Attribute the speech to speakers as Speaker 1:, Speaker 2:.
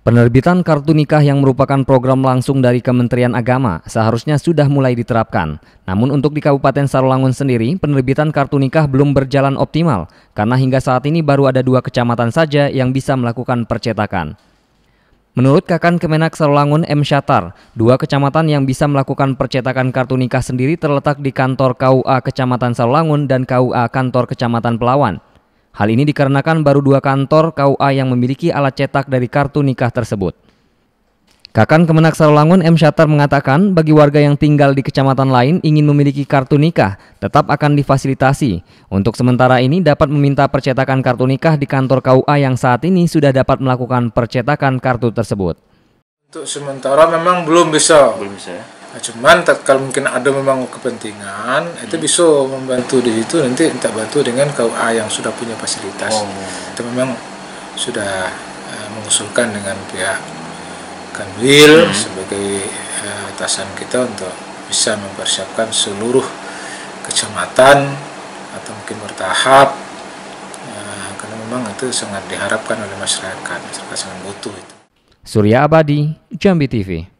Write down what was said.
Speaker 1: Penerbitan kartu nikah yang merupakan program langsung dari Kementerian Agama seharusnya sudah mulai diterapkan. Namun untuk di Kabupaten Sarolangun sendiri, penerbitan kartu nikah belum berjalan optimal karena hingga saat ini baru ada dua kecamatan saja yang bisa melakukan percetakan. Menurut Kakan Kemenak Sarolangun M. Syatar, dua kecamatan yang bisa melakukan percetakan kartu nikah sendiri terletak di kantor KUA Kecamatan Sarolangun dan KUA Kantor Kecamatan Pelawan. Hal ini dikarenakan baru dua kantor KUA yang memiliki alat cetak dari kartu nikah tersebut. Kakan Kemenak Sarolangun M. Syatar mengatakan bagi warga yang tinggal di kecamatan lain ingin memiliki kartu nikah tetap akan difasilitasi. Untuk sementara ini dapat meminta percetakan kartu nikah di kantor KUA yang saat ini sudah dapat melakukan percetakan kartu tersebut.
Speaker 2: Untuk sementara memang belum bisa. Belum bisa ya? nah, cuman kalau mungkin ada memang kepentingan hmm. itu bisa membantu di situ nanti minta bantu dengan KUA yang sudah punya fasilitas oh. itu memang sudah uh, mengusulkan dengan pihak Kanwil hmm. sebagai uh, atasan kita untuk bisa mempersiapkan seluruh kecamatan atau mungkin bertahap uh, karena memang itu sangat diharapkan oleh masyarakat masyarakat sangat butuh itu.
Speaker 1: Surya Abadi, Jambi TV.